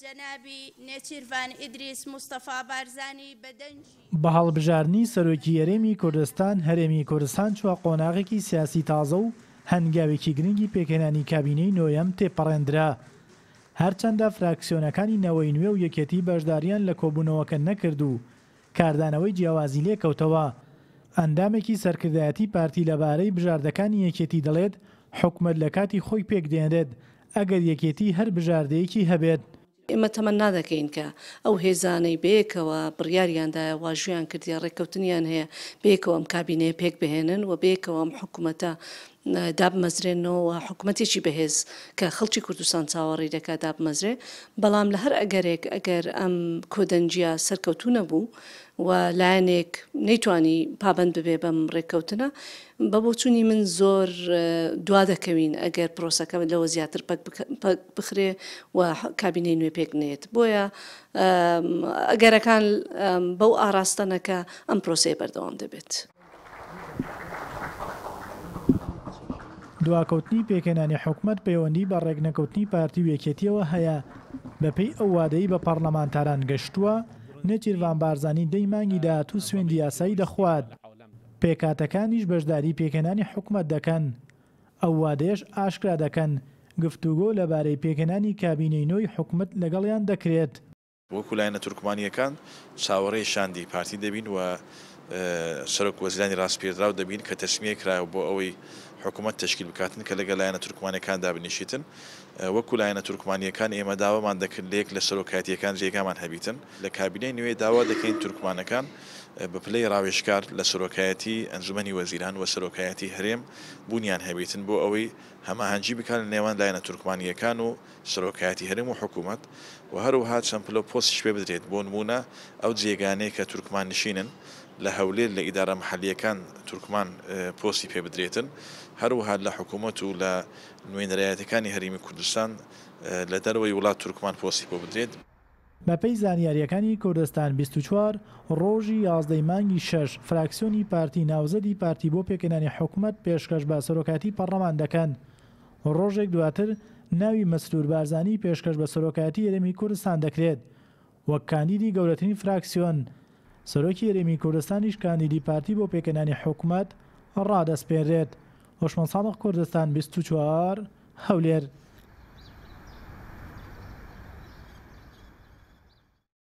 جەنابی نێچیروان ئیدریس مستەفا بارزانانی بەدەنج بە هەڵبژارنی سەرۆکی یەرێمی کوردستان هەرێمی کوردستان چوە قۆناغێکی سیاسی تازە و هەنگاوێکی گرنگی پێکەێنانی کابینەی نۆیەم تێپەڕێنرا. هەرچەندە فراکسیۆنەکانی نەوەی نوێ و یەکەتی بەشداریان لە کۆبوونەوەکە نەکرد و کاردانەوەی جیاوازی لێکەوتەوە ئەندامێکی سەرکردایەتی پارتی لەبارەی بژاردەکانی یەکێتی دەڵێت حکومت لە کاتی خۆی پێک دێنرێت ئەگەر یەکێتی هەر بژاردەیەکی هەبێت ئێمە تەمەەن نادەکەین کە ئەو هێزانەی بێکەوە بڕیاریاندایە واژویان کردی ڕێککەوتنیان هەیە بێکەوە ئەم کابینێ پێک بهێنن و بێکەوە ئەم حکوومەتە دابمەزرێنەوە حکوومەتێکی بەهێز کە خەڵکی کوردستان چاوەڕی دەکات دابمەزرێ بەڵام لە هەر ئەگەرێک ئەگەر ئەم کۆدەنجیا سەرکەوتو نەبوو و لایەنێک نەیتوانی پابند ببێ بەم ڕێککەوتنە بە بۆچووی من زۆر دوا دەکەوین ئەگەر پرۆسەکە لەوە زیاتر بخرێ و کابینەی نوێ پێک نێت بۆیە ئەگەرەکان بەو ئاراستەنەکە ئەم پرۆسی بەردەوام دەبێت. دواکەوتنی پێکەێنانی حکومت پەیوەندی بە ڕێکنەکەوتنی پارتی وێکێتیەوە هەیە بەپی ئەو وادەی بە پەرلەمانتاران گەشتووە نەچیروان بارزانانی دەیمانگی داهاتوو سوێندی یاسایی دەخوات پێکاتەکانیش بەشداری پێکەێنانی حکومت دەکەن ئەو وادەیەش ئاشکرا دەکەن گفتوگۆ لەبارەی پێکەێنانی کابینەی نوۆی حکومت لەگەڵیان دەکرێت وەکو لایەنە تورکمانیەکان چاوەڕێی شاندی پارتی دەبین و سەرک وەزیلانی ڕاستپێدرا و دەبین کە تەسمیە کرایە بۆ ئەوەی حکوومەت تشکیل بکاتن کە لەگە لایەنە تورکمانەکان دابنیشیتن وەکو لایەنە تورکمانیەکان ئێمە داوامان دەکرد لێک لە سەرۆکاتیەکان ڕێگامان هەبیتن لە کابینەی نوێ داوا دەکەین تورکمانەکان بە پلەی ڕاوێشکار لە سەرۆکایەتی ئەنجومی وەزیران و سەرۆکایەتی هەرێم بوونیان هەبیتن بۆ ئەوەی هەماهەنگی بکار لە نێوان لایەنە تورکمانیەکان و سەرۆکایەتی هەرم و حکوومەت و هەروها چەند پلۆ پۆستش پێ بدرێت بۆ نمونە ئەو جێگانەیە کە تورکمان نشینن لە هەولێر لە ئیدارە محلیەکان تورکمان پۆستی پێ بدرێتن هەروها لە حکوومەت و لە نوێنەرایەتەکانی هەریمی کوردستان لە دەرەوەی وڵات تورکمان پۆستی بۆ بدرێت. بەپەی زانیاریەکانی کوردستان 24 ڕۆژی یاازدەی مانگی شش فراکسیۆنی پارتی ناوزەدی پارتی بۆ پێکەنانی حکوومەت پێشکەش بە سەرۆکاتی پەڕەمان دەکەن. ڕۆژێک دواتر ناوی مەسرور بارزانانی پێشکەش بە سەرۆکاتی ئەرمی کوردستان دەکرێت وەک کاندیدی گەورەترین فراکسیۆن سەرۆکی یەرێمی کوردستانیش کاندیدی پارتی بۆ پێکەنانی حکوومەت ڕادەسپێنرێت هۆشمە ساڵق کوردستان 24 هەولێر